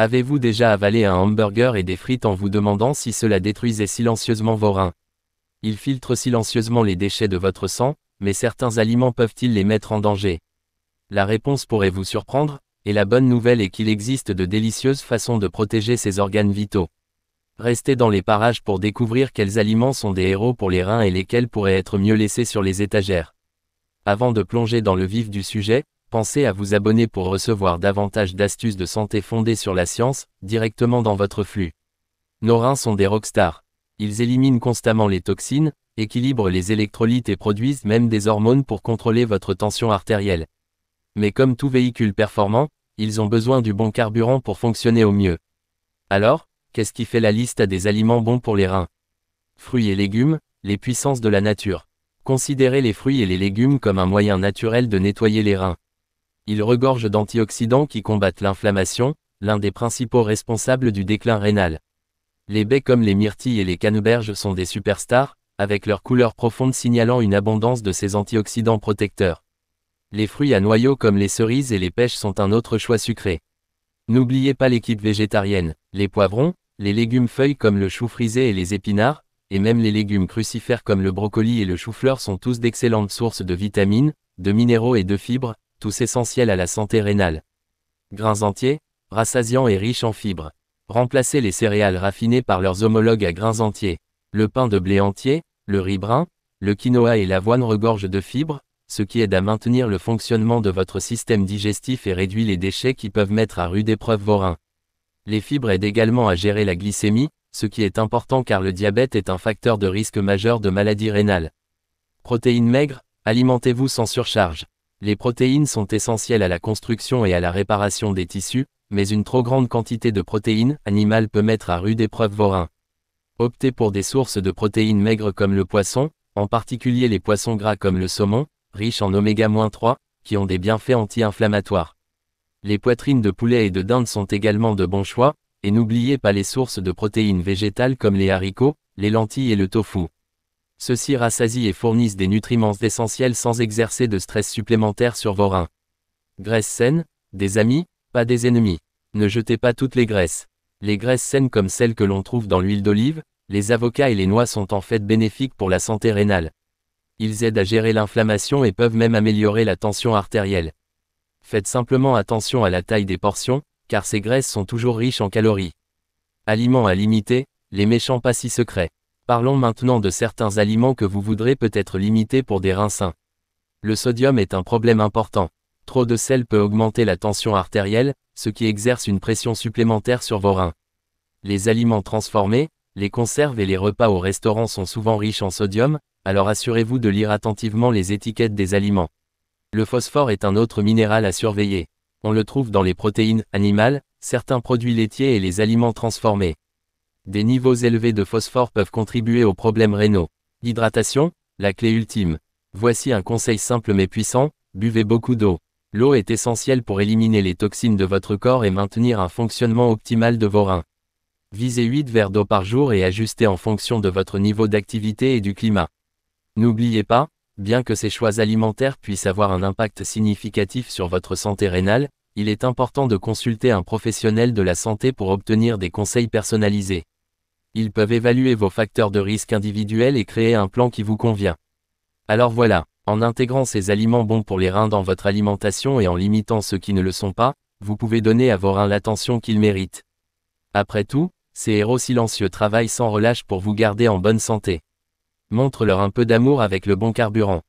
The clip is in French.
Avez-vous déjà avalé un hamburger et des frites en vous demandant si cela détruisait silencieusement vos reins Ils filtrent silencieusement les déchets de votre sang, mais certains aliments peuvent-ils les mettre en danger La réponse pourrait vous surprendre, et la bonne nouvelle est qu'il existe de délicieuses façons de protéger ces organes vitaux. Restez dans les parages pour découvrir quels aliments sont des héros pour les reins et lesquels pourraient être mieux laissés sur les étagères. Avant de plonger dans le vif du sujet, Pensez à vous abonner pour recevoir davantage d'astuces de santé fondées sur la science, directement dans votre flux. Nos reins sont des rockstars. Ils éliminent constamment les toxines, équilibrent les électrolytes et produisent même des hormones pour contrôler votre tension artérielle. Mais comme tout véhicule performant, ils ont besoin du bon carburant pour fonctionner au mieux. Alors, qu'est-ce qui fait la liste à des aliments bons pour les reins Fruits et légumes, les puissances de la nature. Considérez les fruits et les légumes comme un moyen naturel de nettoyer les reins. Il regorge d'antioxydants qui combattent l'inflammation, l'un des principaux responsables du déclin rénal. Les baies comme les myrtilles et les canneberges sont des superstars, avec leur couleur profonde signalant une abondance de ces antioxydants protecteurs. Les fruits à noyaux comme les cerises et les pêches sont un autre choix sucré. N'oubliez pas l'équipe végétarienne, les poivrons, les légumes feuilles comme le chou frisé et les épinards, et même les légumes crucifères comme le brocoli et le chou-fleur sont tous d'excellentes sources de vitamines, de minéraux et de fibres, tous essentiels à la santé rénale. Grains entiers, rassasiants et riches en fibres. Remplacez les céréales raffinées par leurs homologues à grains entiers. Le pain de blé entier, le riz brun, le quinoa et l'avoine regorgent de fibres, ce qui aide à maintenir le fonctionnement de votre système digestif et réduit les déchets qui peuvent mettre à rude épreuve vos reins. Les fibres aident également à gérer la glycémie, ce qui est important car le diabète est un facteur de risque majeur de maladie rénale. Protéines maigres, alimentez-vous sans surcharge. Les protéines sont essentielles à la construction et à la réparation des tissus, mais une trop grande quantité de protéines animales peut mettre à rude épreuve vos reins. Optez pour des sources de protéines maigres comme le poisson, en particulier les poissons gras comme le saumon, riches en oméga-3, qui ont des bienfaits anti-inflammatoires. Les poitrines de poulet et de dinde sont également de bons choix, et n'oubliez pas les sources de protéines végétales comme les haricots, les lentilles et le tofu. Ceux-ci rassasient et fournissent des nutriments essentiels sans exercer de stress supplémentaire sur vos reins. Graisse saine, des amis, pas des ennemis. Ne jetez pas toutes les graisses. Les graisses saines comme celles que l'on trouve dans l'huile d'olive, les avocats et les noix sont en fait bénéfiques pour la santé rénale. Ils aident à gérer l'inflammation et peuvent même améliorer la tension artérielle. Faites simplement attention à la taille des portions, car ces graisses sont toujours riches en calories. Aliments à limiter, les méchants pas si secrets. Parlons maintenant de certains aliments que vous voudrez peut-être limiter pour des reins sains. Le sodium est un problème important. Trop de sel peut augmenter la tension artérielle, ce qui exerce une pression supplémentaire sur vos reins. Les aliments transformés, les conserves et les repas au restaurant sont souvent riches en sodium, alors assurez-vous de lire attentivement les étiquettes des aliments. Le phosphore est un autre minéral à surveiller. On le trouve dans les protéines animales, certains produits laitiers et les aliments transformés. Des niveaux élevés de phosphore peuvent contribuer aux problèmes rénaux. L'hydratation, la clé ultime. Voici un conseil simple mais puissant, buvez beaucoup d'eau. L'eau est essentielle pour éliminer les toxines de votre corps et maintenir un fonctionnement optimal de vos reins. Visez 8 verres d'eau par jour et ajustez en fonction de votre niveau d'activité et du climat. N'oubliez pas, bien que ces choix alimentaires puissent avoir un impact significatif sur votre santé rénale, il est important de consulter un professionnel de la santé pour obtenir des conseils personnalisés. Ils peuvent évaluer vos facteurs de risque individuels et créer un plan qui vous convient. Alors voilà, en intégrant ces aliments bons pour les reins dans votre alimentation et en limitant ceux qui ne le sont pas, vous pouvez donner à vos reins l'attention qu'ils méritent. Après tout, ces héros silencieux travaillent sans relâche pour vous garder en bonne santé. Montre-leur un peu d'amour avec le bon carburant.